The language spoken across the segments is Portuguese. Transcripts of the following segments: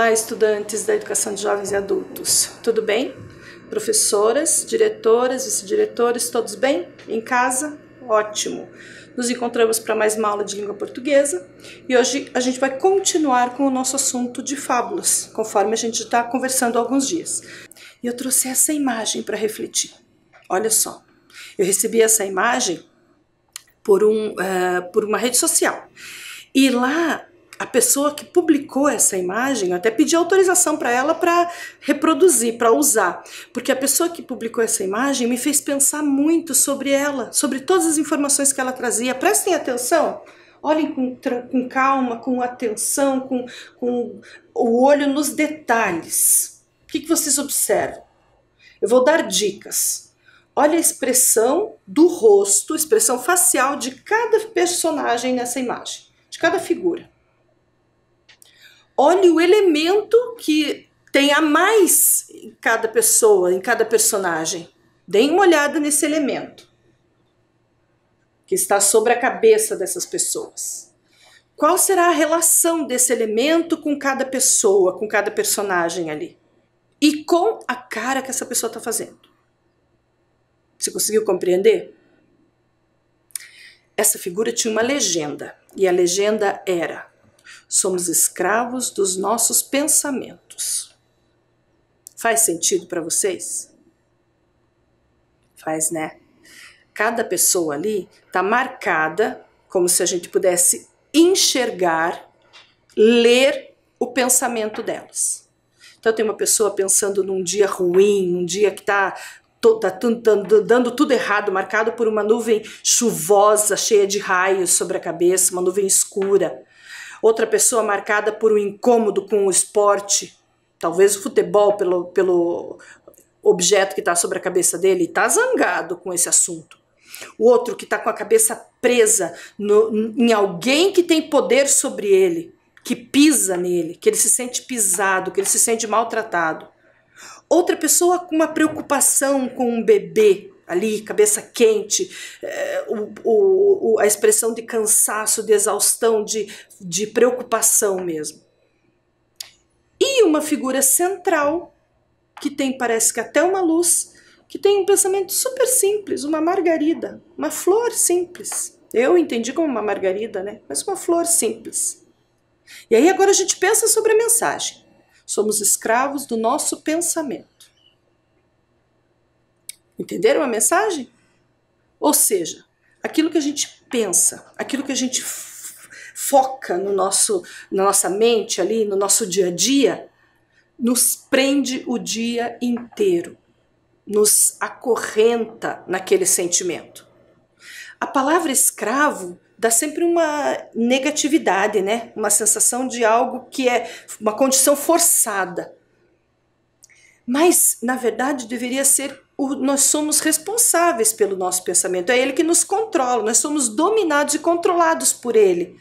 Olá, estudantes da educação de jovens e adultos, tudo bem? Professoras, diretoras, vice-diretores, todos bem? Em casa? Ótimo! Nos encontramos para mais uma aula de língua portuguesa e hoje a gente vai continuar com o nosso assunto de fábulas, conforme a gente está conversando há alguns dias. E eu trouxe essa imagem para refletir. Olha só, eu recebi essa imagem por, um, uh, por uma rede social e lá a pessoa que publicou essa imagem, eu até pedi autorização para ela para reproduzir, para usar, porque a pessoa que publicou essa imagem me fez pensar muito sobre ela, sobre todas as informações que ela trazia. Prestem atenção. Olhem com, com calma, com atenção, com, com o olho nos detalhes. O que, que vocês observam? Eu vou dar dicas. Olha a expressão do rosto, expressão facial de cada personagem nessa imagem, de cada figura olhe o elemento que tem a mais em cada pessoa, em cada personagem. Deem uma olhada nesse elemento que está sobre a cabeça dessas pessoas. Qual será a relação desse elemento com cada pessoa, com cada personagem ali? E com a cara que essa pessoa está fazendo. Você conseguiu compreender? Essa figura tinha uma legenda, e a legenda era somos escravos dos nossos pensamentos. Faz sentido para vocês? Faz, né? Cada pessoa ali está marcada como se a gente pudesse enxergar, ler o pensamento delas. Então tem uma pessoa pensando num dia ruim, num dia que está tá, tá dando tudo errado, marcado por uma nuvem chuvosa, cheia de raios sobre a cabeça, uma nuvem escura outra pessoa marcada por um incômodo com o esporte, talvez o futebol, pelo, pelo objeto que está sobre a cabeça dele, está zangado com esse assunto. O outro que está com a cabeça presa no, em alguém que tem poder sobre ele, que pisa nele, que ele se sente pisado, que ele se sente maltratado. Outra pessoa com uma preocupação com um bebê ali, cabeça quente, é, o, o, a expressão de cansaço, de exaustão, de, de preocupação mesmo. E uma figura central, que tem, parece que até uma luz, que tem um pensamento super simples, uma margarida, uma flor simples. Eu entendi como uma margarida, né? Mas uma flor simples. E aí agora a gente pensa sobre a mensagem. Somos escravos do nosso pensamento. Entenderam a mensagem? Ou seja, aquilo que a gente pensa, aquilo que a gente foca no nosso, na nossa mente ali, no nosso dia a dia, nos prende o dia inteiro, nos acorrenta naquele sentimento. A palavra escravo dá sempre uma negatividade, né? Uma sensação de algo que é uma condição forçada. Mas, na verdade, deveria ser o, nós somos responsáveis pelo nosso pensamento, é ele que nos controla, nós somos dominados e controlados por ele.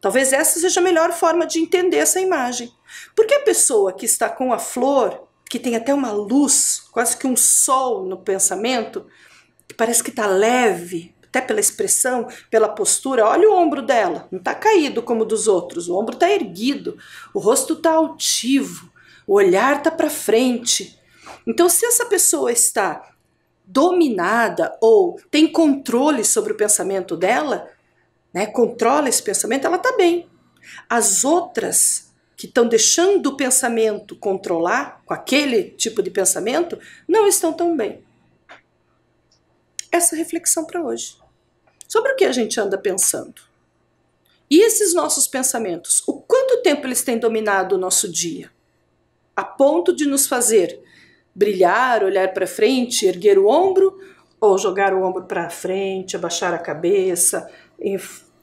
Talvez essa seja a melhor forma de entender essa imagem. Porque a pessoa que está com a flor, que tem até uma luz, quase que um sol no pensamento, que parece que está leve, até pela expressão, pela postura, olha o ombro dela, não está caído como dos outros, o ombro está erguido, o rosto está altivo, o olhar está para frente, então, se essa pessoa está dominada ou tem controle sobre o pensamento dela, né, controla esse pensamento, ela está bem. As outras que estão deixando o pensamento controlar, com aquele tipo de pensamento, não estão tão bem. Essa reflexão para hoje. Sobre o que a gente anda pensando? E esses nossos pensamentos? O quanto tempo eles têm dominado o nosso dia? A ponto de nos fazer brilhar, olhar para frente, erguer o ombro, ou jogar o ombro para frente, abaixar a cabeça,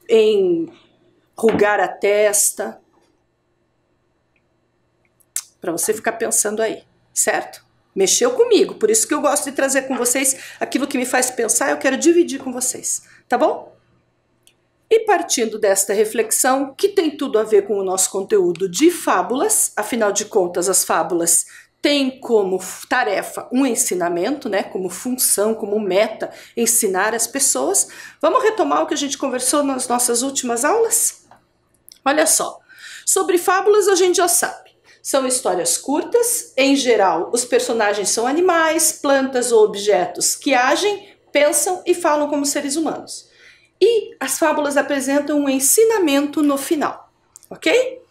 enrugar a testa. Para você ficar pensando aí, certo? Mexeu comigo, por isso que eu gosto de trazer com vocês aquilo que me faz pensar, eu quero dividir com vocês, tá bom? E partindo desta reflexão, que tem tudo a ver com o nosso conteúdo de fábulas, afinal de contas, as fábulas tem como tarefa um ensinamento, né, como função, como meta, ensinar as pessoas. Vamos retomar o que a gente conversou nas nossas últimas aulas? Olha só, sobre fábulas a gente já sabe. São histórias curtas, em geral, os personagens são animais, plantas ou objetos que agem, pensam e falam como seres humanos. E as fábulas apresentam um ensinamento no final, ok?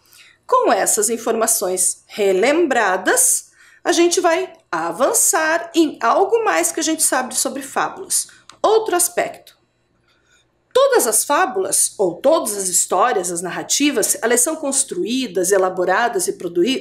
Com essas informações relembradas, a gente vai avançar em algo mais que a gente sabe sobre fábulas. Outro aspecto. Todas as fábulas, ou todas as histórias, as narrativas, elas são construídas, elaboradas e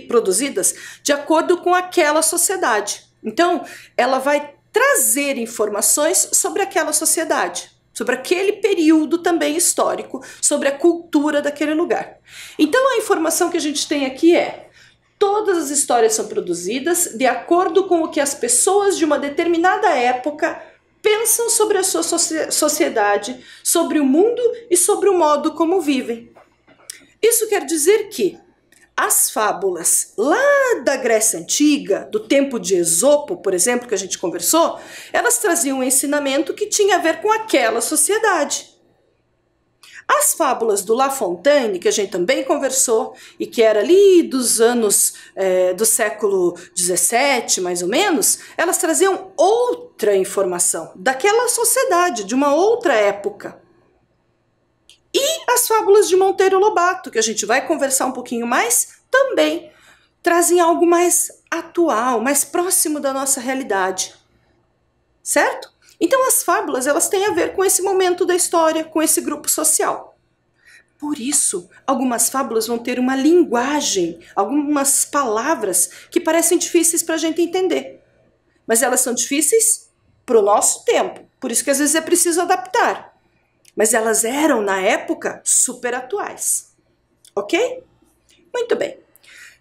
produzidas de acordo com aquela sociedade. Então, ela vai trazer informações sobre aquela sociedade, sobre aquele período também histórico, sobre a cultura daquele lugar. Então, a informação que a gente tem aqui é Todas as histórias são produzidas de acordo com o que as pessoas de uma determinada época pensam sobre a sua sociedade, sobre o mundo e sobre o modo como vivem. Isso quer dizer que as fábulas lá da Grécia Antiga, do tempo de Esopo, por exemplo, que a gente conversou, elas traziam um ensinamento que tinha a ver com aquela sociedade. As fábulas do La Fontaine, que a gente também conversou, e que era ali dos anos é, do século XVII, mais ou menos, elas traziam outra informação daquela sociedade, de uma outra época. E as fábulas de Monteiro Lobato, que a gente vai conversar um pouquinho mais, também trazem algo mais atual, mais próximo da nossa realidade. Certo? Então as fábulas, elas têm a ver com esse momento da história, com esse grupo social. Por isso, algumas fábulas vão ter uma linguagem, algumas palavras que parecem difíceis para a gente entender. Mas elas são difíceis para o nosso tempo. Por isso que às vezes é preciso adaptar. Mas elas eram, na época, super atuais. Ok? Muito bem.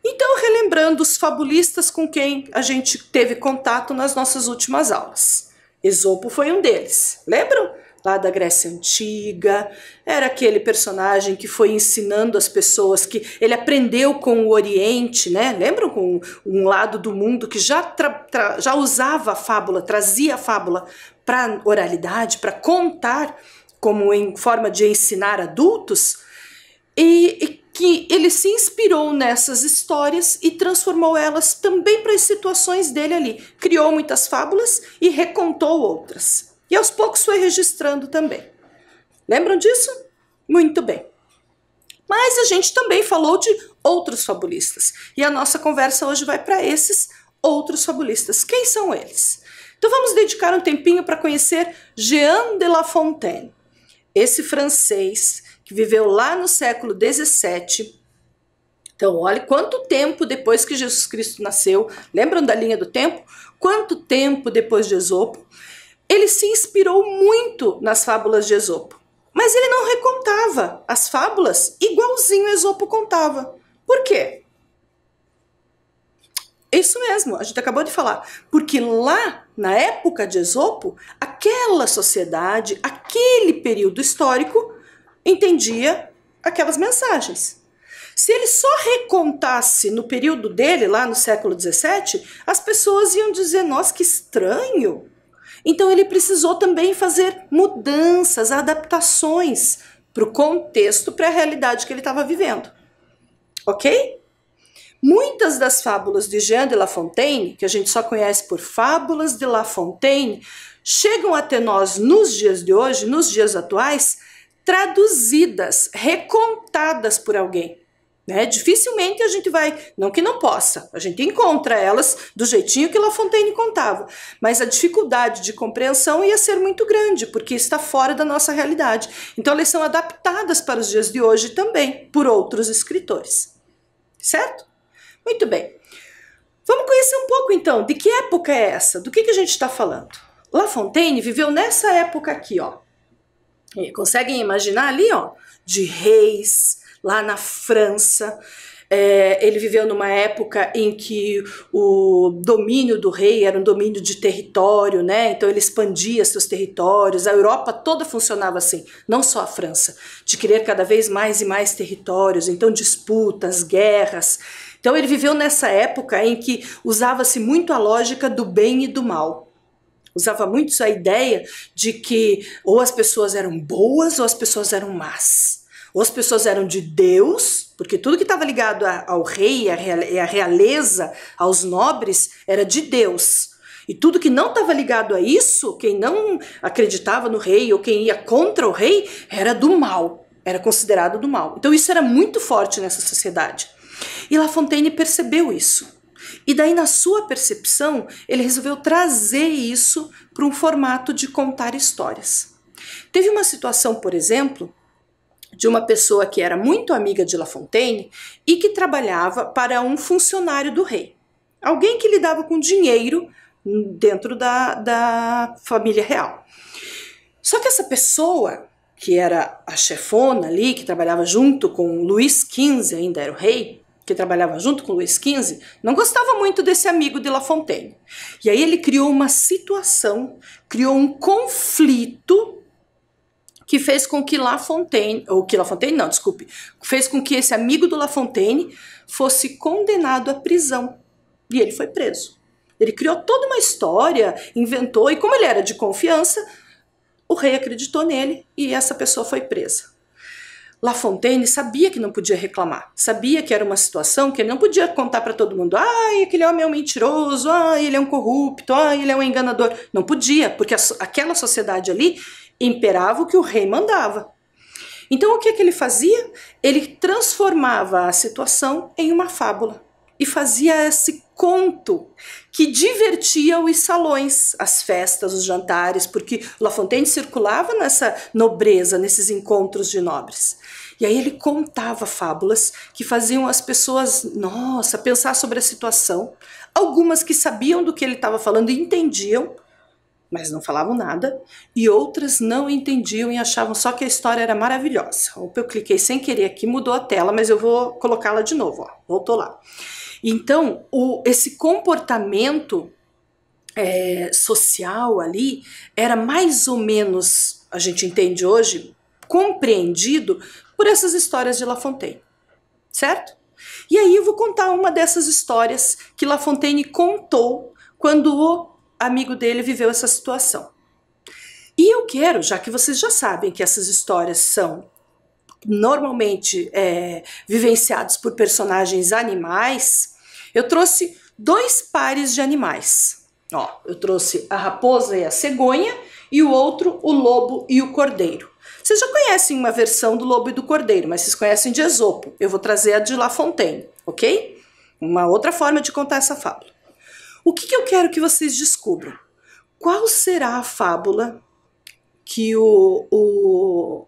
Então, relembrando os fabulistas com quem a gente teve contato nas nossas últimas aulas. Esopo foi um deles, lembram? Lá da Grécia Antiga, era aquele personagem que foi ensinando as pessoas que ele aprendeu com o Oriente, né? Lembram com um lado do mundo que já, já usava a fábula, trazia a fábula para oralidade, para contar como em forma de ensinar adultos. E, e que ele se inspirou nessas histórias e transformou elas também para as situações dele ali. Criou muitas fábulas e recontou outras. E aos poucos foi registrando também. Lembram disso? Muito bem. Mas a gente também falou de outros fabulistas. E a nossa conversa hoje vai para esses outros fabulistas. Quem são eles? Então vamos dedicar um tempinho para conhecer Jean de La Fontaine. Esse francês que viveu lá no século 17. Então, olhe quanto tempo depois que Jesus Cristo nasceu, lembram da linha do tempo? Quanto tempo depois de Esopo? Ele se inspirou muito nas fábulas de Esopo, mas ele não recontava as fábulas igualzinho Esopo contava. Por quê? Isso mesmo, a gente acabou de falar. Porque lá, na época de Esopo, aquela sociedade, aquele período histórico, entendia aquelas mensagens. Se ele só recontasse no período dele, lá no século XVII, as pessoas iam dizer: nossa, que estranho. Então ele precisou também fazer mudanças, adaptações para o contexto, para a realidade que ele estava vivendo. Ok? Muitas das fábulas de Jean de La Fontaine, que a gente só conhece por fábulas de La Fontaine, chegam até nós nos dias de hoje, nos dias atuais, traduzidas, recontadas por alguém. Né? Dificilmente a gente vai, não que não possa, a gente encontra elas do jeitinho que La Fontaine contava, mas a dificuldade de compreensão ia ser muito grande, porque está fora da nossa realidade. Então elas são adaptadas para os dias de hoje também, por outros escritores. Certo? Muito bem. Vamos conhecer um pouco então de que época é essa, do que, que a gente está falando. La Fontaine viveu nessa época aqui, ó, é, conseguem imaginar ali, ó, de reis, lá na França. É, ele viveu numa época em que o domínio do rei era um domínio de território, né? Então ele expandia seus territórios. A Europa toda funcionava assim, não só a França, de querer cada vez mais e mais territórios. Então disputas, guerras. Então ele viveu nessa época em que usava-se muito a lógica do bem e do mal usava muito essa ideia de que ou as pessoas eram boas ou as pessoas eram más. Ou as pessoas eram de Deus, porque tudo que estava ligado a, ao rei e à realeza, aos nobres, era de Deus. E tudo que não estava ligado a isso, quem não acreditava no rei ou quem ia contra o rei, era do mal, era considerado do mal. Então isso era muito forte nessa sociedade. E La Fontaine percebeu isso. E daí, na sua percepção, ele resolveu trazer isso para um formato de contar histórias. Teve uma situação, por exemplo, de uma pessoa que era muito amiga de La Fontaine e que trabalhava para um funcionário do rei. Alguém que lidava com dinheiro dentro da, da família real. Só que essa pessoa, que era a chefona ali, que trabalhava junto com Luís XV, ainda era o rei, que trabalhava junto com Luiz XV, não gostava muito desse amigo de La Fontaine. E aí ele criou uma situação, criou um conflito que fez com que La Fontaine, ou que La Fontaine não, desculpe, fez com que esse amigo do La Fontaine fosse condenado à prisão. E ele foi preso. Ele criou toda uma história, inventou, e como ele era de confiança, o rei acreditou nele e essa pessoa foi presa. La Fontaine sabia que não podia reclamar, sabia que era uma situação que ele não podia contar para todo mundo. Ai, aquele homem é um mentiroso, ai, ele é um corrupto, ai, ele é um enganador. Não podia, porque aquela sociedade ali imperava o que o rei mandava. Então o que, é que ele fazia? Ele transformava a situação em uma fábula e fazia esse conto que divertia os salões, as festas, os jantares, porque La Fontaine circulava nessa nobreza, nesses encontros de nobres. E aí ele contava fábulas que faziam as pessoas, nossa, pensar sobre a situação. Algumas que sabiam do que ele estava falando e entendiam, mas não falavam nada, e outras não entendiam e achavam só que a história era maravilhosa. Opa, eu cliquei sem querer aqui, mudou a tela, mas eu vou colocá-la de novo, ó. voltou lá. Então, o, esse comportamento é, social ali era mais ou menos, a gente entende hoje, compreendido por essas histórias de La Fontaine, certo? E aí eu vou contar uma dessas histórias que La Fontaine contou quando o amigo dele viveu essa situação. E eu quero, já que vocês já sabem que essas histórias são normalmente é, vivenciadas por personagens animais, eu trouxe dois pares de animais. Ó, eu trouxe a raposa e a cegonha e o outro o lobo e o cordeiro. Vocês já conhecem uma versão do lobo e do cordeiro, mas vocês conhecem de Esopo. Eu vou trazer a de La Fontaine, ok? Uma outra forma de contar essa fábula. O que, que eu quero que vocês descubram? Qual será a fábula que o, o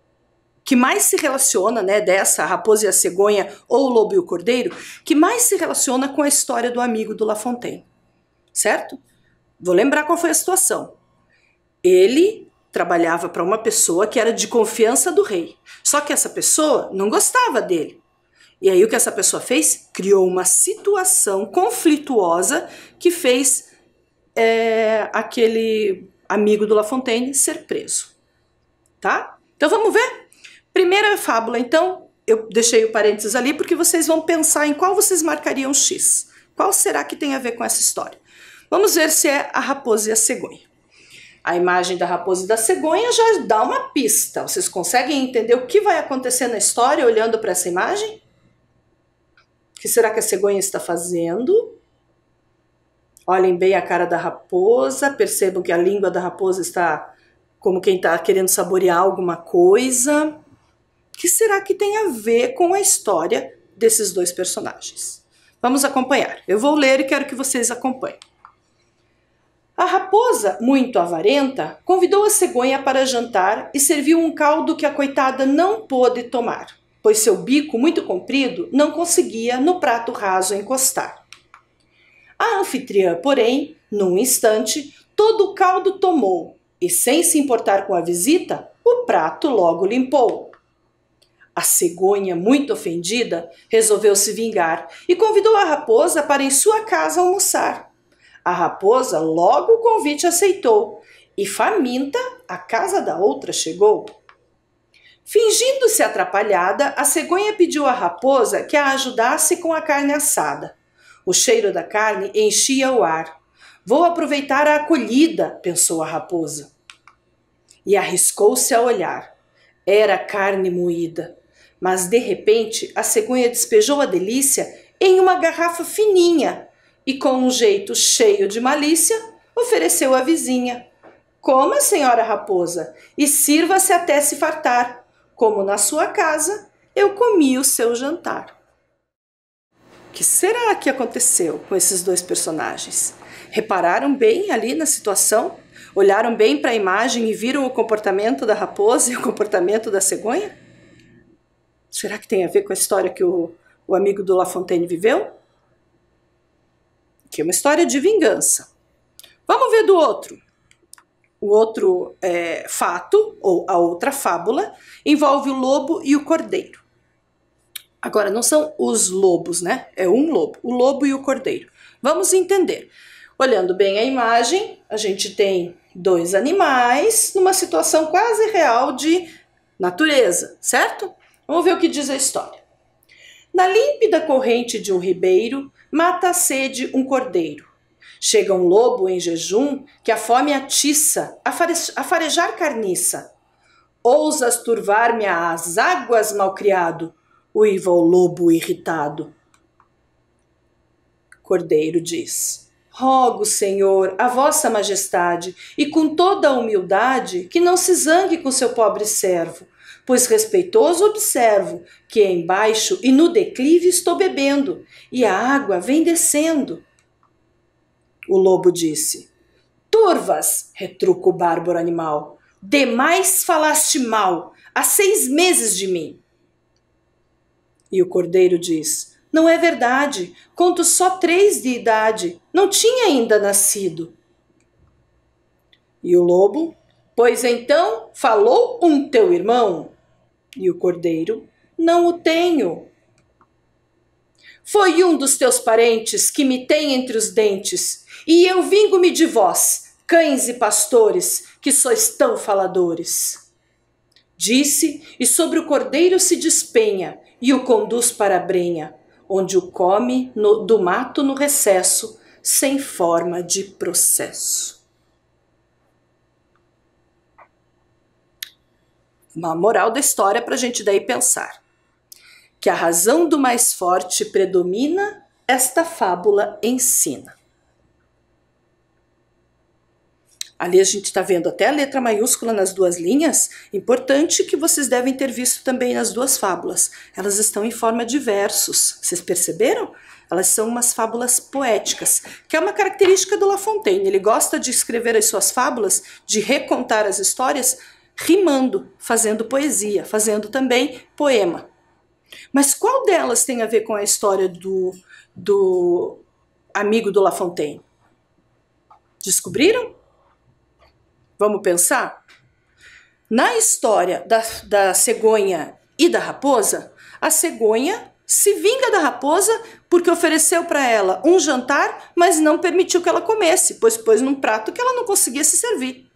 que mais se relaciona, né, dessa a raposa e a cegonha ou o lobo e o cordeiro, que mais se relaciona com a história do amigo do La Fontaine. Certo? Vou lembrar qual foi a situação. Ele trabalhava para uma pessoa que era de confiança do rei. Só que essa pessoa não gostava dele. E aí o que essa pessoa fez? Criou uma situação conflituosa que fez é, aquele amigo do La Fontaine ser preso. Tá? Então vamos ver Primeira é fábula, então, eu deixei o parênteses ali porque vocês vão pensar em qual vocês marcariam X. Qual será que tem a ver com essa história? Vamos ver se é a raposa e a cegonha. A imagem da raposa e da cegonha já dá uma pista. Vocês conseguem entender o que vai acontecer na história olhando para essa imagem? O que será que a cegonha está fazendo? Olhem bem a cara da raposa, percebam que a língua da raposa está como quem está querendo saborear alguma coisa que será que tem a ver com a história desses dois personagens. Vamos acompanhar. Eu vou ler e quero que vocês acompanhem. A raposa, muito avarenta, convidou a cegonha para jantar e serviu um caldo que a coitada não pôde tomar, pois seu bico muito comprido não conseguia no prato raso encostar. A anfitriã, porém, num instante, todo o caldo tomou e, sem se importar com a visita, o prato logo limpou. A cegonha, muito ofendida, resolveu se vingar e convidou a raposa para em sua casa almoçar. A raposa logo o convite aceitou e, faminta, à casa da outra chegou. Fingindo-se atrapalhada, a cegonha pediu à raposa que a ajudasse com a carne assada. O cheiro da carne enchia o ar. Vou aproveitar a acolhida, pensou a raposa. E arriscou-se a olhar. Era carne moída. Mas de repente a cegonha despejou a delícia em uma garrafa fininha e, com um jeito cheio de malícia, ofereceu à vizinha. Coma, senhora raposa, e sirva-se até se fartar. Como na sua casa, eu comi o seu jantar. O que será que aconteceu com esses dois personagens? Repararam bem ali na situação? Olharam bem para a imagem e viram o comportamento da raposa e o comportamento da cegonha? Será que tem a ver com a história que o, o amigo do La Fontaine viveu? Que é uma história de vingança. Vamos ver do outro. O outro é, fato, ou a outra fábula, envolve o lobo e o cordeiro. Agora, não são os lobos, né? É um lobo, o lobo e o cordeiro. Vamos entender. Olhando bem a imagem, a gente tem dois animais numa situação quase real de natureza, certo? Vamos ver o que diz a história. Na límpida corrente de um ribeiro, mata a sede um cordeiro. Chega um lobo em jejum, que a fome atiça, a, fare a farejar carniça. Ousas turvar-me às águas, malcriado, uiva o lobo irritado. Cordeiro diz: Rogo, Senhor, a vossa majestade, e com toda a humildade, que não se zangue com seu pobre servo, Pois respeitoso observo que embaixo e no declive estou bebendo, e a água vem descendo. O lobo disse: Turvas, retruca o bárbaro animal, demais falaste mal, há seis meses de mim. E o cordeiro diz: Não é verdade, conto só três de idade, não tinha ainda nascido. E o lobo: Pois então falou um teu irmão. E o cordeiro: Não o tenho. Foi um dos teus parentes que me tem entre os dentes, e eu vingo-me de vós, cães e pastores, que sois tão faladores. Disse, e sobre o cordeiro se despenha, e o conduz para a brenha, onde o come no, do mato no recesso, sem forma de processo. uma moral da história para a gente daí pensar. Que a razão do mais forte predomina, esta fábula ensina. Ali a gente está vendo até a letra maiúscula nas duas linhas. Importante que vocês devem ter visto também nas duas fábulas. Elas estão em forma de versos. Vocês perceberam? Elas são umas fábulas poéticas, que é uma característica do La Fontaine. Ele gosta de escrever as suas fábulas, de recontar as histórias rimando, fazendo poesia, fazendo também poema. Mas qual delas tem a ver com a história do, do amigo do La Fontaine? Descobriram? Vamos pensar? Na história da, da cegonha e da raposa, a cegonha se vinga da raposa porque ofereceu para ela um jantar, mas não permitiu que ela comesse, pois pôs num prato que ela não conseguia se servir.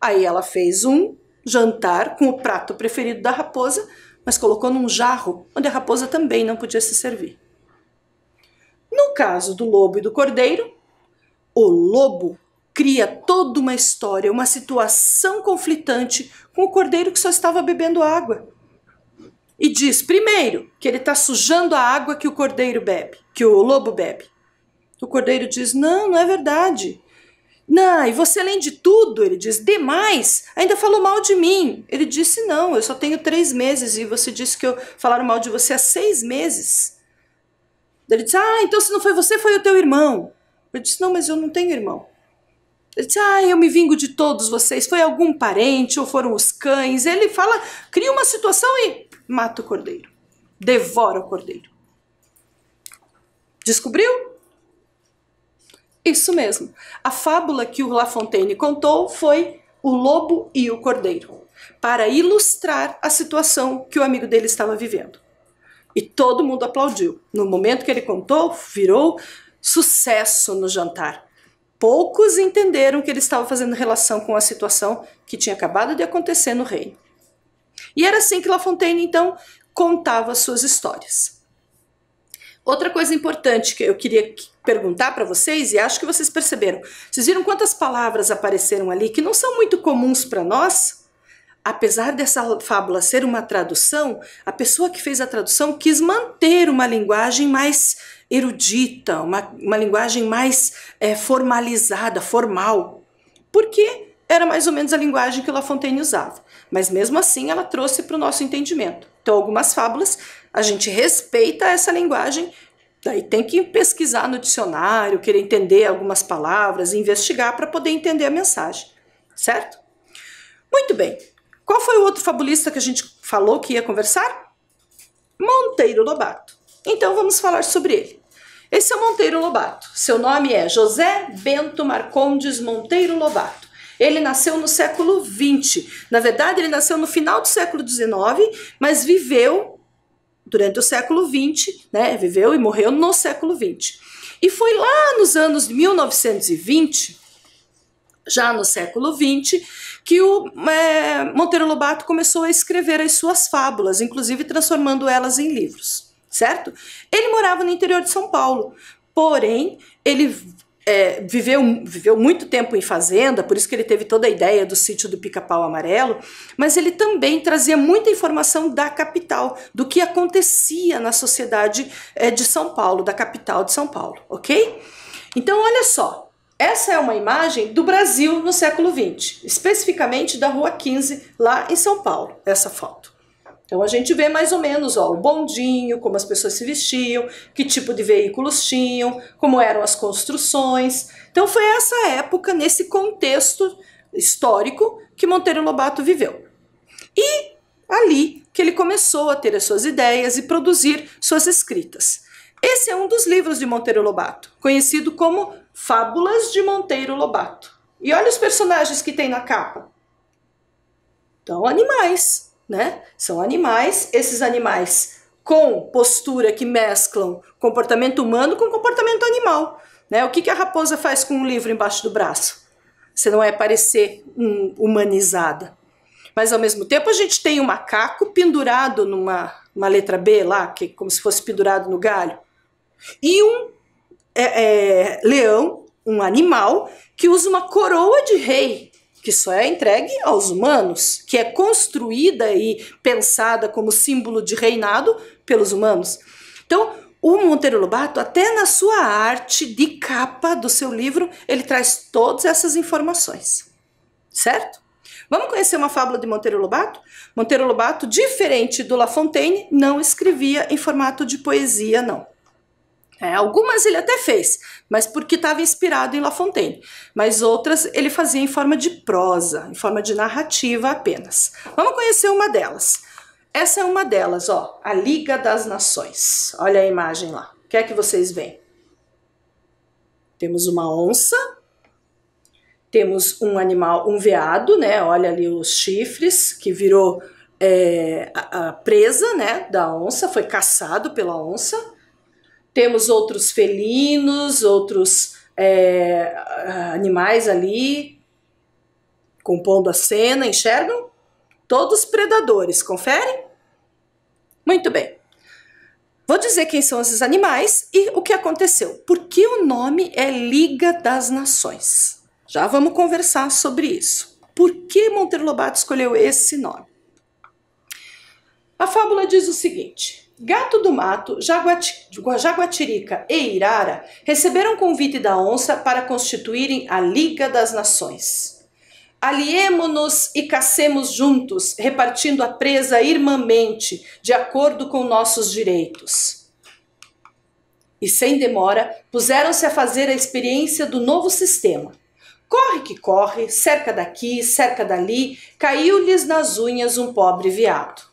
Aí ela fez um jantar com o prato preferido da raposa, mas colocou num jarro onde a raposa também não podia se servir. No caso do lobo e do cordeiro, o lobo cria toda uma história, uma situação conflitante com o cordeiro que só estava bebendo água. E diz, primeiro, que ele está sujando a água que o cordeiro bebe, que o lobo bebe. O cordeiro diz: Não, não é verdade. Não, e você além de tudo, ele diz, demais, ainda falou mal de mim. Ele disse, não, eu só tenho três meses e você disse que eu falaram mal de você há seis meses. Ele disse, ah, então se não foi você, foi o teu irmão. Ele disse, não, mas eu não tenho irmão. Ele disse, ah, eu me vingo de todos vocês, foi algum parente ou foram os cães. Ele fala, cria uma situação e mata o cordeiro, devora o cordeiro. Descobriu? Isso mesmo. A fábula que o La Fontaine contou foi O Lobo e o Cordeiro, para ilustrar a situação que o amigo dele estava vivendo. E todo mundo aplaudiu. No momento que ele contou, virou sucesso no jantar. Poucos entenderam que ele estava fazendo relação com a situação que tinha acabado de acontecer no reino. E era assim que La Fontaine, então, contava suas histórias. Outra coisa importante que eu queria perguntar para vocês, e acho que vocês perceberam, vocês viram quantas palavras apareceram ali que não são muito comuns para nós? Apesar dessa fábula ser uma tradução, a pessoa que fez a tradução quis manter uma linguagem mais erudita, uma, uma linguagem mais é, formalizada, formal, porque era mais ou menos a linguagem que La Fontaine usava. Mas mesmo assim, ela trouxe para o nosso entendimento. Então, algumas fábulas, a gente respeita essa linguagem, daí tem que pesquisar no dicionário, querer entender algumas palavras, investigar para poder entender a mensagem, certo? Muito bem. Qual foi o outro fabulista que a gente falou que ia conversar? Monteiro Lobato. Então vamos falar sobre ele. Esse é o Monteiro Lobato. Seu nome é José Bento Marcondes Monteiro Lobato. Ele nasceu no século XX. Na verdade, ele nasceu no final do século XIX, mas viveu durante o século XX, né? Viveu e morreu no século XX. E foi lá nos anos 1920, já no século XX, que o é, Monteiro Lobato começou a escrever as suas fábulas, inclusive transformando elas em livros, certo? Ele morava no interior de São Paulo, porém ele é, viveu, viveu muito tempo em fazenda, por isso que ele teve toda a ideia do sítio do pica-pau amarelo, mas ele também trazia muita informação da capital, do que acontecia na sociedade é, de São Paulo, da capital de São Paulo, ok? Então, olha só, essa é uma imagem do Brasil no século XX, especificamente da Rua 15, lá em São Paulo, essa foto. Então a gente vê mais ou menos ó, o bondinho, como as pessoas se vestiam, que tipo de veículos tinham, como eram as construções. Então foi essa época, nesse contexto histórico, que Monteiro Lobato viveu. E ali que ele começou a ter as suas ideias e produzir suas escritas. Esse é um dos livros de Monteiro Lobato, conhecido como Fábulas de Monteiro Lobato. E olha os personagens que tem na capa. Então, animais né? São animais, esses animais com postura que mesclam comportamento humano com comportamento animal. Né? O que, que a raposa faz com um livro embaixo do braço? Você não é parecer um, humanizada. Mas ao mesmo tempo a gente tem o um macaco pendurado numa uma letra B lá, que é como se fosse pendurado no galho, e um é, é, leão, um animal que usa uma coroa de rei que só é entregue aos humanos, que é construída e pensada como símbolo de reinado pelos humanos. Então, o Monteiro Lobato, até na sua arte de capa do seu livro, ele traz todas essas informações, certo? Vamos conhecer uma fábula de Monteiro Lobato? Monteiro Lobato, diferente do La Fontaine, não escrevia em formato de poesia, não. É, algumas ele até fez, mas porque estava inspirado em La Fontaine. Mas outras ele fazia em forma de prosa, em forma de narrativa apenas. Vamos conhecer uma delas. Essa é uma delas, ó, a Liga das Nações. Olha a imagem lá. O que é que vocês veem? Temos uma onça, temos um animal, um veado, né? Olha ali os chifres que virou é, a, a presa, né, da onça, foi caçado pela onça temos outros felinos, outros é, animais ali compondo a cena, enxergam? Todos predadores, conferem? Muito bem. Vou dizer quem são esses animais e o que aconteceu. Por que o nome é Liga das Nações? Já vamos conversar sobre isso. Por que Monteiro Lobato escolheu esse nome? A fábula diz o seguinte: Gato do Mato, Jaguati, Jaguatirica e Irara receberam convite da onça para constituírem a Liga das Nações. Aliemo-nos e cacemos juntos, repartindo a presa irmãmente de acordo com nossos direitos e sem demora puseram-se a fazer a experiência do novo sistema. Corre que corre, cerca daqui, cerca dali, caiu-lhes nas unhas um pobre veado.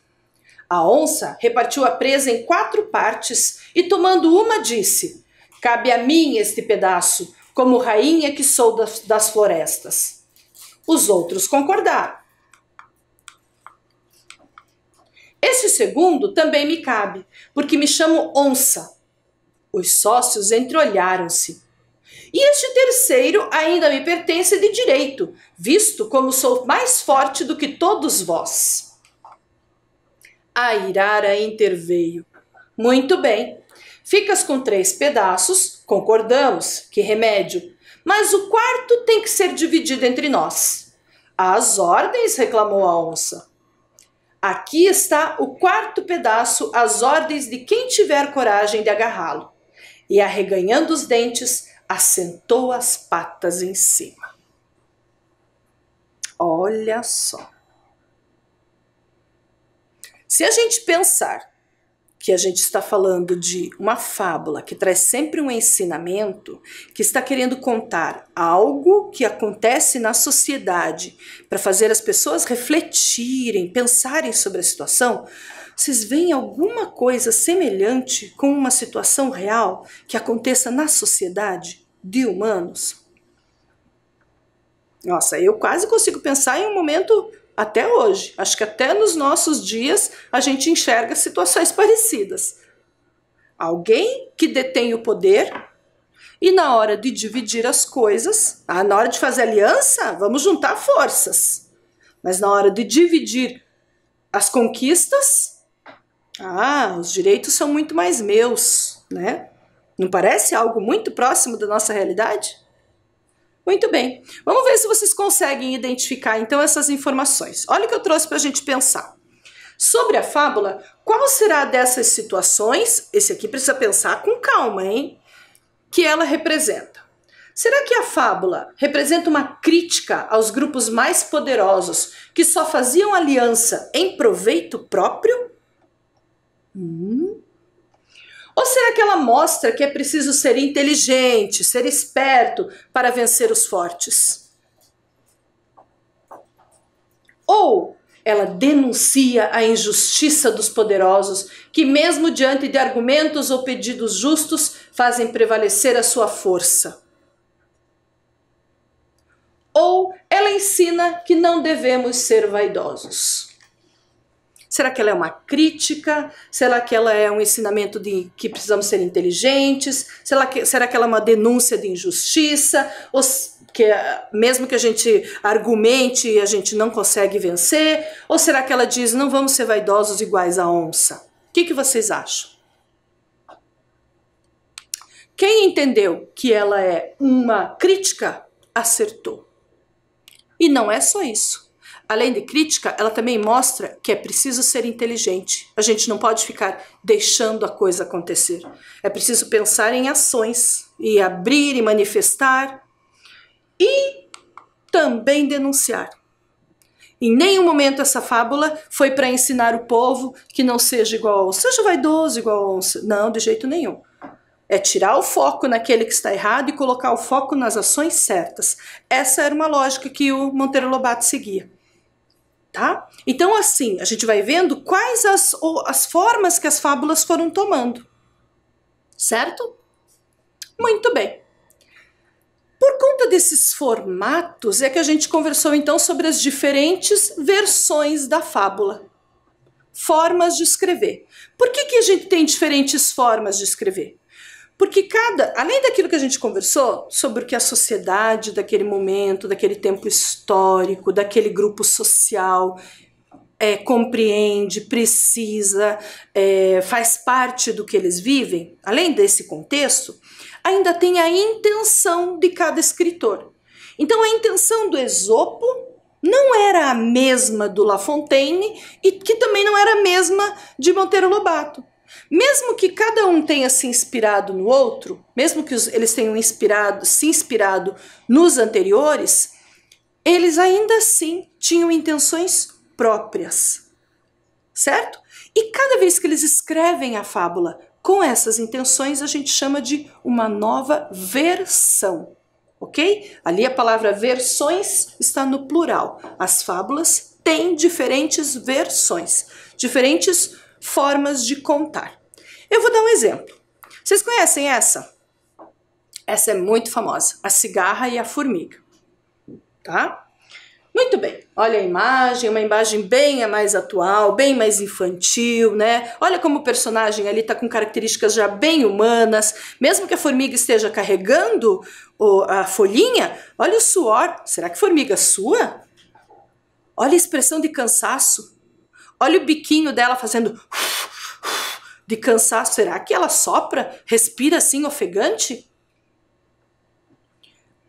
A onça repartiu a presa em quatro partes e, tomando uma, disse: Cabe a mim este pedaço, como rainha que sou das, das florestas. Os outros concordaram. Este segundo também me cabe, porque me chamo onça. Os sócios entreolharam-se. E este terceiro ainda me pertence de direito, visto como sou mais forte do que todos vós. A Irara interveio. Muito bem. Ficas com três pedaços, concordamos, que remédio. Mas o quarto tem que ser dividido entre nós. As ordens, reclamou a onça. Aqui está o quarto pedaço às ordens de quem tiver coragem de agarrá-lo. E arreganhando os dentes, assentou as patas em cima. Olha só. Se a gente pensar que a gente está falando de uma fábula que traz sempre um ensinamento, que está querendo contar algo que acontece na sociedade para fazer as pessoas refletirem, pensarem sobre a situação, vocês veem alguma coisa semelhante com uma situação real que aconteça na sociedade de humanos? Nossa, eu quase consigo pensar em um momento até hoje. Acho que até nos nossos dias a gente enxerga situações parecidas. Alguém que detém o poder e na hora de dividir as coisas, ah, na hora de fazer aliança, vamos juntar forças. Mas na hora de dividir as conquistas, ah, os direitos são muito mais meus, né? Não parece algo muito próximo da nossa realidade? Muito bem, vamos ver se vocês conseguem identificar então essas informações. Olha o que eu trouxe para a gente pensar. Sobre a fábula, qual será dessas situações, esse aqui precisa pensar com calma, hein, que ela representa? Será que a fábula representa uma crítica aos grupos mais poderosos que só faziam aliança em proveito próprio? Hum. Ou será que ela mostra que é preciso ser inteligente, ser esperto para vencer os fortes? Ou ela denuncia a injustiça dos poderosos, que, mesmo diante de argumentos ou pedidos justos, fazem prevalecer a sua força. Ou ela ensina que não devemos ser vaidosos. Será que ela é uma crítica? Será que ela é um ensinamento de que precisamos ser inteligentes? Será que, será que ela é uma denúncia de injustiça? Ou que eh, mesmo que a gente argumente, a gente não consegue vencer? Ou será que ela diz, não vamos ser vaidosos iguais à onça? O que, que vocês acham? Quem entendeu que ela é uma crítica, acertou. E não é só isso além de crítica, ela também mostra que é preciso ser inteligente. A gente não pode ficar deixando a coisa acontecer. É preciso pensar em ações e abrir e manifestar e também denunciar. Em nenhum momento essa fábula foi para ensinar o povo que não seja igual seja vaidoso igual ao não, de jeito nenhum. É tirar o foco naquele que está errado e colocar o foco nas ações certas. Essa era uma lógica que o Monteiro Lobato seguia tá? Então, assim, a gente vai vendo quais as, as formas que as fábulas foram tomando, certo? Muito bem. Por conta desses formatos é que a gente conversou então sobre as diferentes versões da fábula, formas de escrever. Por que, que a gente tem diferentes formas de escrever? Porque cada, além daquilo que a gente conversou sobre o que a sociedade daquele momento, daquele tempo histórico, daquele grupo social é, compreende, precisa, é, faz parte do que eles vivem, além desse contexto, ainda tem a intenção de cada escritor. Então a intenção do Esopo não era a mesma do La Fontaine e que também não era a mesma de Monteiro Lobato. Mesmo que cada um tenha se inspirado no outro, mesmo que os, eles tenham inspirado, se inspirado nos anteriores, eles ainda assim tinham intenções próprias. Certo? E cada vez que eles escrevem a fábula com essas intenções, a gente chama de uma nova versão. Ok? Ali a palavra versões está no plural. As fábulas têm diferentes versões, diferentes formas de contar. Eu vou dar um exemplo. Vocês conhecem essa? Essa é muito famosa, a cigarra e a formiga, tá? Muito bem, olha a imagem, uma imagem bem mais atual, bem mais infantil, né? Olha como o personagem ali tá com características já bem humanas, mesmo que a formiga esteja carregando a folhinha, olha o suor, será que formiga é sua? Olha a expressão de cansaço, olha o biquinho dela fazendo de cansaço, será que ela sopra, respira assim ofegante?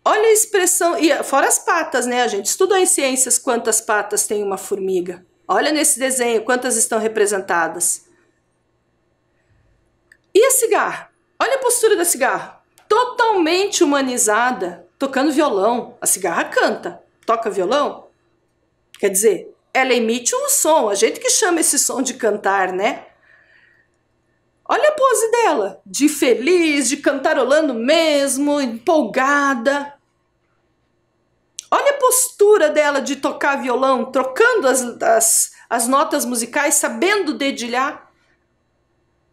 Olha a expressão, e fora as patas, né? A gente estudou em ciências quantas patas tem uma formiga. Olha nesse desenho quantas estão representadas. E a cigarra? Olha a postura da cigarra. Totalmente humanizada, tocando violão. A cigarra canta, toca violão. Quer dizer, ela emite um som, a gente que chama esse som de cantar, né? Olha a pose dela, de feliz, de cantarolando mesmo, empolgada. Olha a postura dela de tocar violão, trocando as, as, as notas musicais, sabendo dedilhar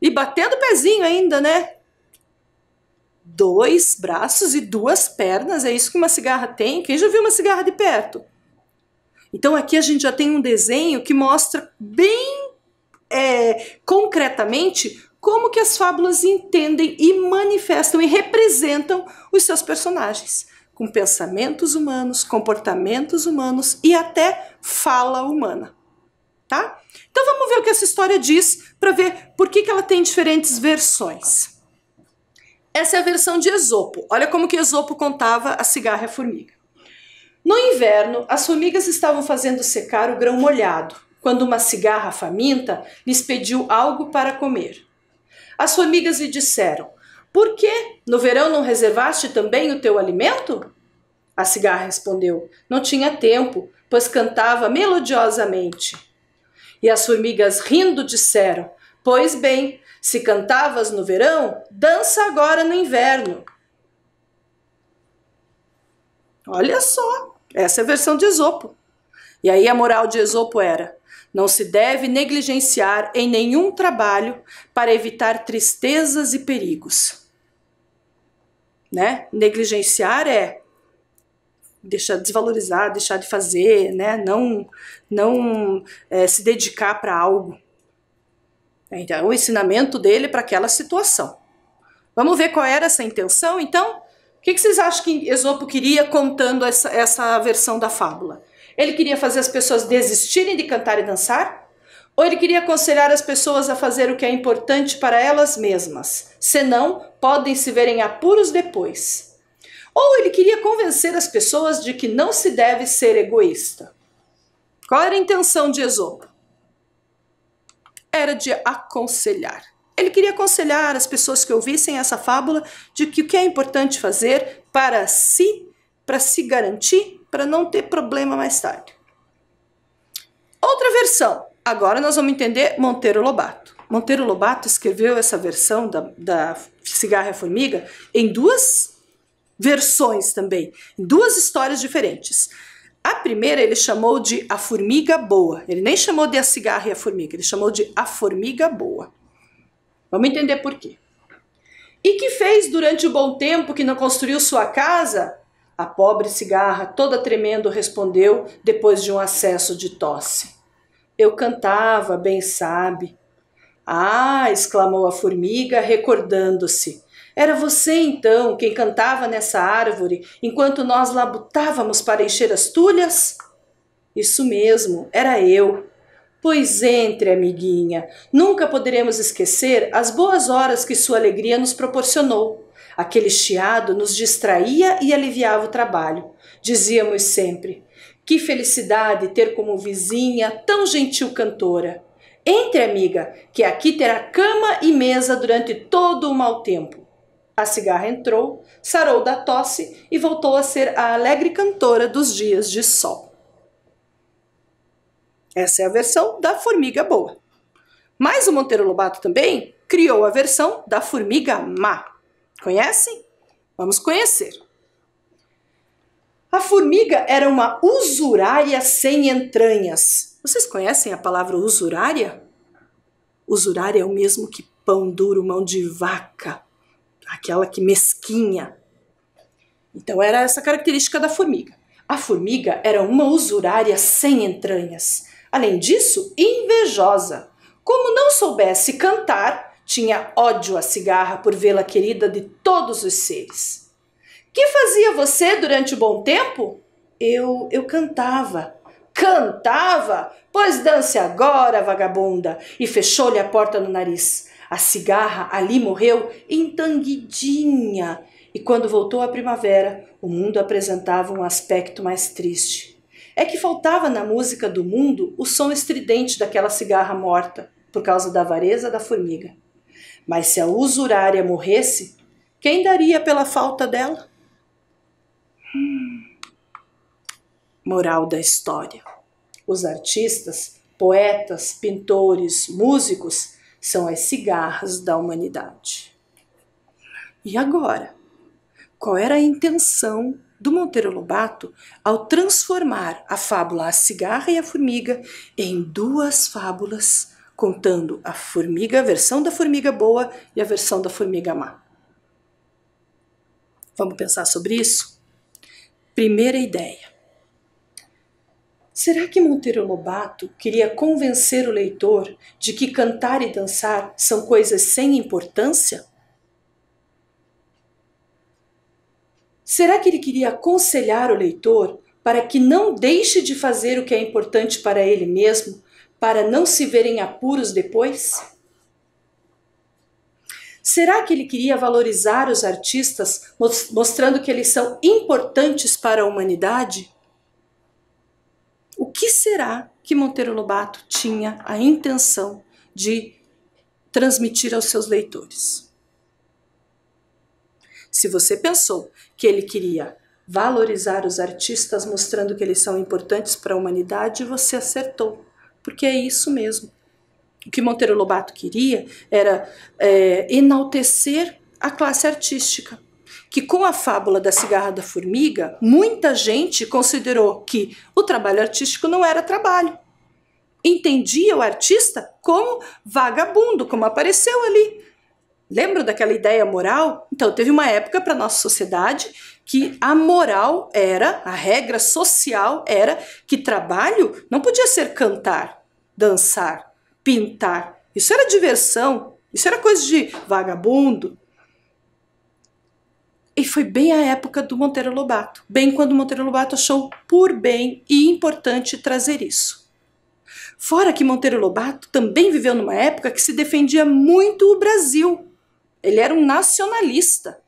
e batendo o pezinho ainda, né? Dois braços e duas pernas, é isso que uma cigarra tem. Quem já viu uma cigarra de perto? Então aqui a gente já tem um desenho que mostra bem é, concretamente como que as fábulas entendem e manifestam e representam os seus personagens, com pensamentos humanos, comportamentos humanos e até fala humana. Tá? Então vamos ver o que essa história diz para ver por que, que ela tem diferentes versões. Essa é a versão de Esopo. Olha como que Esopo contava a cigarra e a formiga. No inverno, as formigas estavam fazendo secar o grão molhado, quando uma cigarra faminta lhes pediu algo para comer. As formigas lhe disseram: Por que no verão não reservaste também o teu alimento? A cigarra respondeu: Não tinha tempo, pois cantava melodiosamente. E as formigas, rindo, disseram: Pois bem, se cantavas no verão, dança agora no inverno. Olha só, essa é a versão de Esopo. E aí a moral de Esopo era: não se deve negligenciar em nenhum trabalho para evitar tristezas e perigos. Né? Negligenciar é deixar desvalorizar, deixar de fazer, né? Não, não é, se dedicar para algo. Então, o ensinamento dele é para aquela situação. Vamos ver qual era essa intenção, então? O que, que vocês acham que Esopo queria contando essa, essa versão da fábula? Ele queria fazer as pessoas desistirem de cantar e dançar? Ou ele queria aconselhar as pessoas a fazer o que é importante para elas mesmas, senão podem se ver em apuros depois? Ou ele queria convencer as pessoas de que não se deve ser egoísta? Qual era a intenção de Esopo? Era de aconselhar. Ele queria aconselhar as pessoas que ouvissem essa fábula de que o que é importante fazer para si, para se garantir, para não ter problema mais tarde. Outra versão. Agora nós vamos entender Monteiro Lobato. Monteiro Lobato escreveu essa versão da, da Cigarra Formiga em duas versões também, em duas histórias diferentes. A primeira ele chamou de A Formiga Boa. Ele nem chamou de A Cigarra e a Formiga, ele chamou de A Formiga Boa. Vamos entender por quê. E que fez durante o um bom tempo que não construiu sua casa a pobre cigarra, toda tremendo, respondeu depois de um acesso de tosse. Eu cantava, bem sabe. Ah! exclamou a formiga, recordando-se. Era você então quem cantava nessa árvore enquanto nós labutávamos para encher as tulhas? Isso mesmo, era eu. Pois entre, amiguinha, nunca poderemos esquecer as boas horas que sua alegria nos proporcionou. Aquele chiado nos distraía e aliviava o trabalho. Dizíamos sempre: Que felicidade ter como vizinha tão gentil cantora. Entre, amiga, que aqui terá cama e mesa durante todo o mau tempo. A cigarra entrou, sarou da tosse e voltou a ser a alegre cantora dos dias de sol. Essa é a versão da Formiga Boa. Mas o Monteiro Lobato também criou a versão da Formiga Má. Conhecem? Vamos conhecer. A formiga era uma usurária sem entranhas. Vocês conhecem a palavra usurária? Usurária é o mesmo que pão duro, mão de vaca, aquela que mesquinha. Então era essa característica da formiga. A formiga era uma usurária sem entranhas. Além disso, invejosa. Como não soubesse cantar, tinha ódio à cigarra por vê-la querida de todos os seres. Que fazia você durante o bom tempo? Eu, eu cantava. Cantava? Pois dance agora, vagabunda! E fechou-lhe a porta no nariz. A cigarra ali morreu entanguidinha. E quando voltou a primavera, o mundo apresentava um aspecto mais triste. É que faltava na música do mundo o som estridente daquela cigarra morta, por causa da avareza da formiga. Mas se a usurária morresse, quem daria pela falta dela? Moral da história: os artistas, poetas, pintores, músicos são as cigarras da humanidade. E agora? Qual era a intenção do Monteiro Lobato ao transformar a fábula A Cigarra e a Formiga em duas fábulas contando a formiga, a versão da formiga boa e a versão da formiga má. Vamos pensar sobre isso? Primeira ideia. Será que Monteiro Lobato queria convencer o leitor de que cantar e dançar são coisas sem importância? Será que ele queria aconselhar o leitor para que não deixe de fazer o que é importante para ele mesmo para não se verem apuros depois? Será que ele queria valorizar os artistas, mostrando que eles são importantes para a humanidade? O que será que Monteiro Lobato tinha a intenção de transmitir aos seus leitores? Se você pensou que ele queria valorizar os artistas, mostrando que eles são importantes para a humanidade, você acertou porque é isso mesmo. O que Monteiro Lobato queria era é, enaltecer a classe artística, que com a fábula da cigarra da formiga, muita gente considerou que o trabalho artístico não era trabalho. Entendia o artista como vagabundo, como apareceu ali. Lembra daquela ideia moral? Então, teve uma época para nossa sociedade que a moral era, a regra social era que trabalho não podia ser cantar, dançar, pintar. Isso era diversão, isso era coisa de vagabundo. E foi bem a época do Monteiro Lobato, bem quando Monteiro Lobato achou por bem e importante trazer isso. Fora que Monteiro Lobato também viveu numa época que se defendia muito o Brasil. Ele era um nacionalista.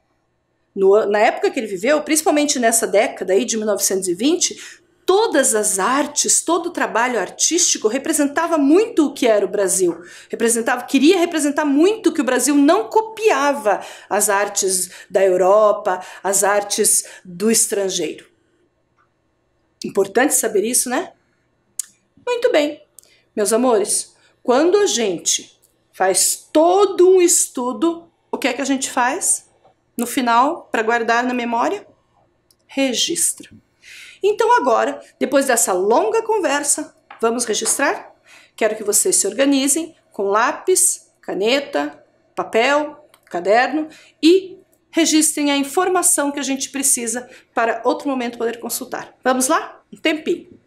No, na época que ele viveu, principalmente nessa década aí de 1920, todas as artes, todo o trabalho artístico representava muito o que era o Brasil. Representava, queria representar muito que o Brasil não copiava as artes da Europa, as artes do estrangeiro. Importante saber isso, né? Muito bem. Meus amores, quando a gente faz todo um estudo, o que é que a gente faz? no final, para guardar na memória, registra. Então, agora, depois dessa longa conversa, vamos registrar? Quero que vocês se organizem com lápis, caneta, papel, caderno e registrem a informação que a gente precisa para outro momento poder consultar. Vamos lá? Um tempinho.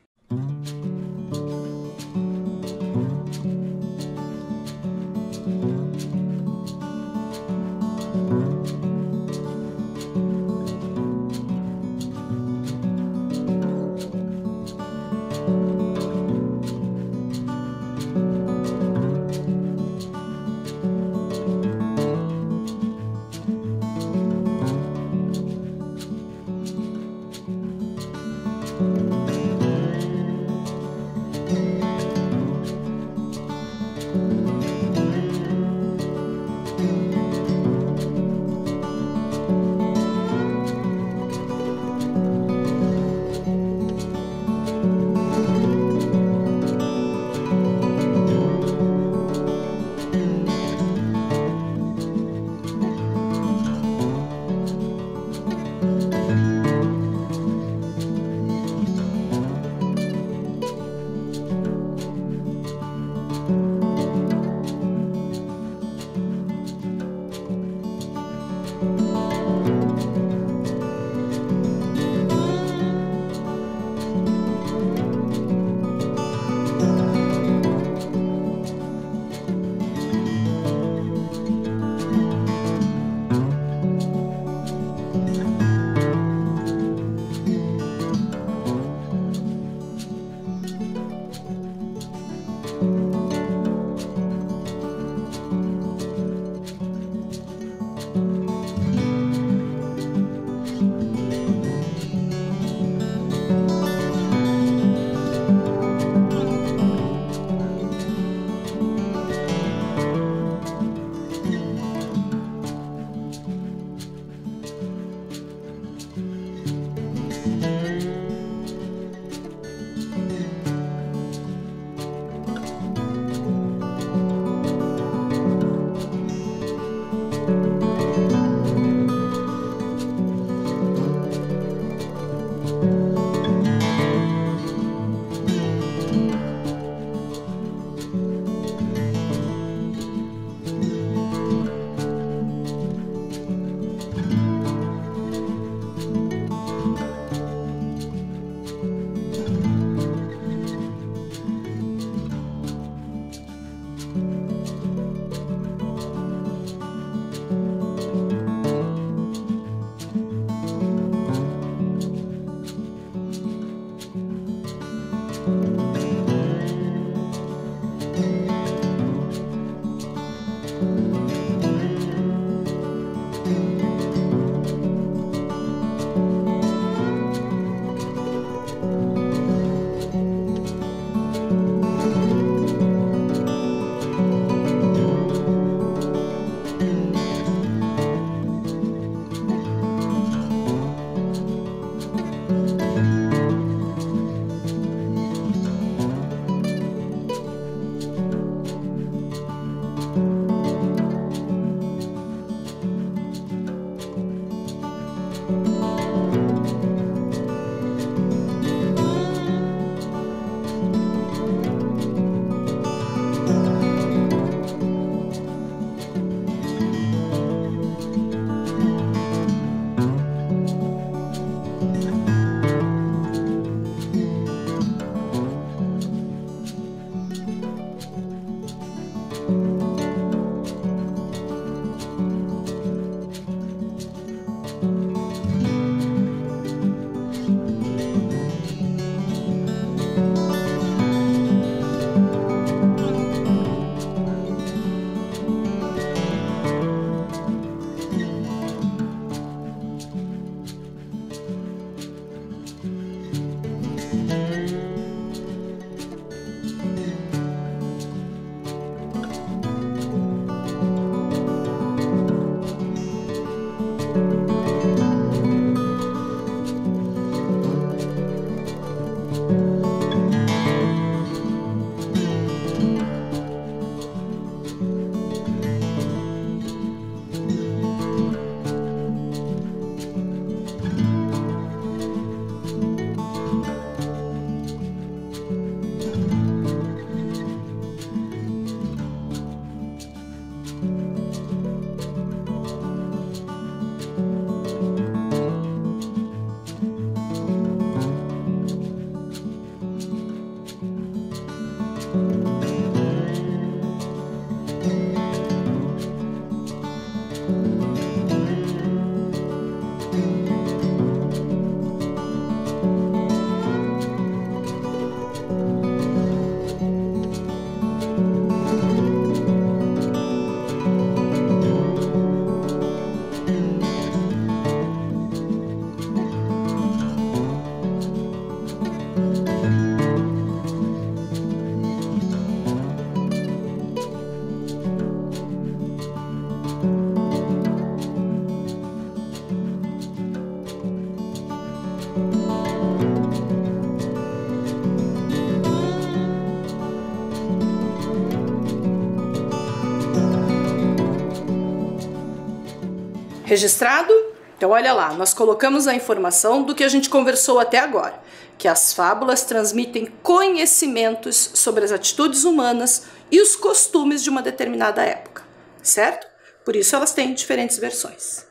Registrado? Então olha lá, nós colocamos a informação do que a gente conversou até agora, que as fábulas transmitem conhecimentos sobre as atitudes humanas e os costumes de uma determinada época, certo? Por isso elas têm diferentes versões.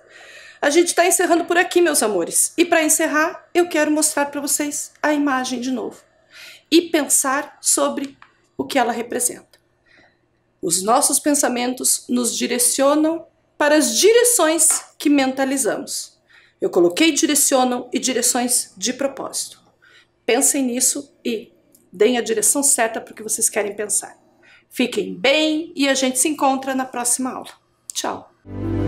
A gente está encerrando por aqui, meus amores. E para encerrar, eu quero mostrar para vocês a imagem de novo e pensar sobre o que ela representa. Os nossos pensamentos nos direcionam para as direções que mentalizamos. Eu coloquei direcionam e direções de propósito. Pensem nisso e deem a direção certa para o que vocês querem pensar. Fiquem bem e a gente se encontra na próxima aula. Tchau!